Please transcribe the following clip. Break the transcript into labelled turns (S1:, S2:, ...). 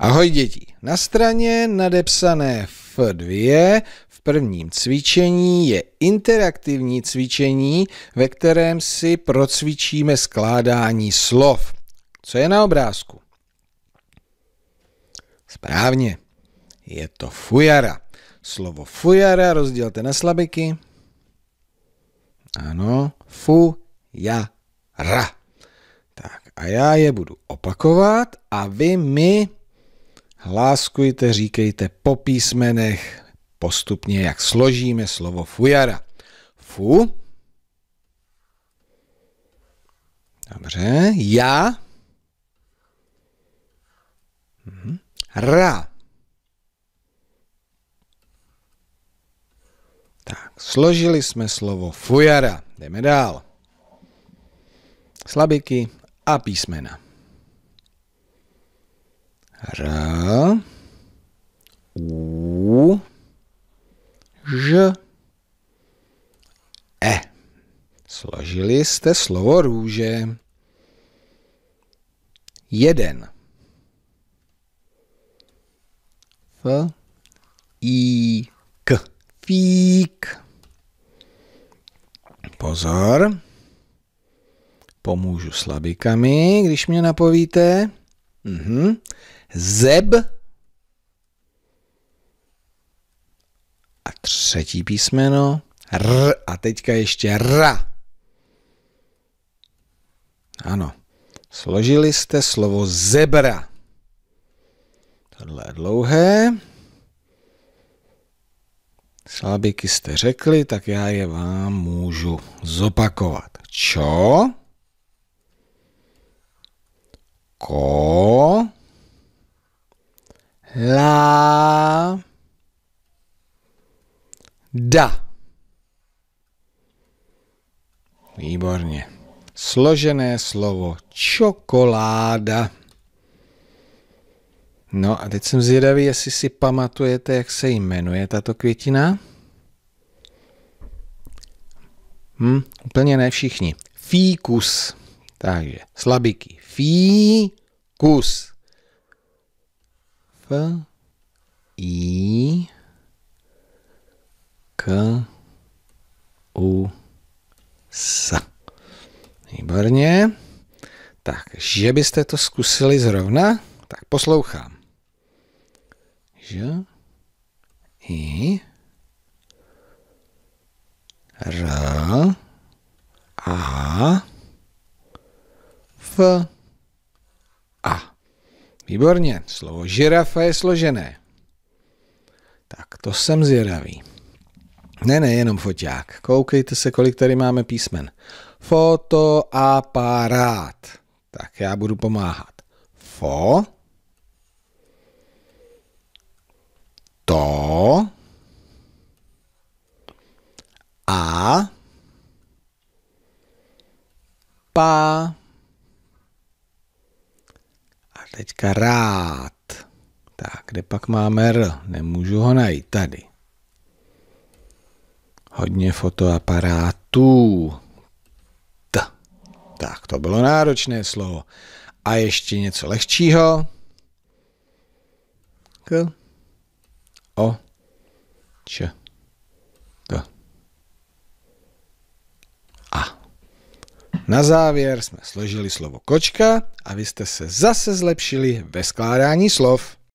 S1: Ahoj děti, na straně nadepsané F2 v prvním cvičení je interaktivní cvičení, ve kterém si procvičíme skládání slov. Co je na obrázku? Správně, je to fujara. Slovo fujara rozdělte na slabiky. Ano, fu, ja, ra. Tak a já je budu opakovat a vy mi Hláskujte, říkejte po písmenech postupně, jak složíme slovo fujara. Fu. Dobře. Já. Mhm. Ra. Tak, složili jsme slovo fujara. Jdeme dál. Slabiky a písmena. R U Ž E. Složili jste slovo růže. Jeden. F I K. Fík. Pozor. Pomůžu slabikami, když mě napovíte. Mhm. Zeb. A třetí písmeno. R. A teďka ještě ra. Ano. Složili jste slovo zebra. Tohle je dlouhé. Slabiky jste řekli, tak já je vám můžu zopakovat. Čo? ko la da. Výborně. Složené slovo čokoláda. No a teď jsem zvědavý, jestli si pamatujete, jak se jmenuje tato květina. Hm, úplně ne všichni. Fíkus. Takže slabiky. Fí, Kus. F, I, K, U, S. Výborně. Tak, že byste to zkusili zrovna, tak poslouchám. Ž, I, R, A, F, a. Výborně, slovo žirafa je složené. Tak to jsem zvědavý. Ne, ne, jenom foťák. Koukejte se, kolik tady máme písmen. Fotoaparát. Tak já budu pomáhat. Fo. To. A. Pa teďka rád. Tak, kde pak máme R? Nemůžu ho najít. Tady. Hodně fotoaparátů. T. Tak, to bylo náročné slovo. A ještě něco lehčího. K. O. Na závěr jsme složili slovo kočka a vy jste se zase zlepšili ve skládání slov.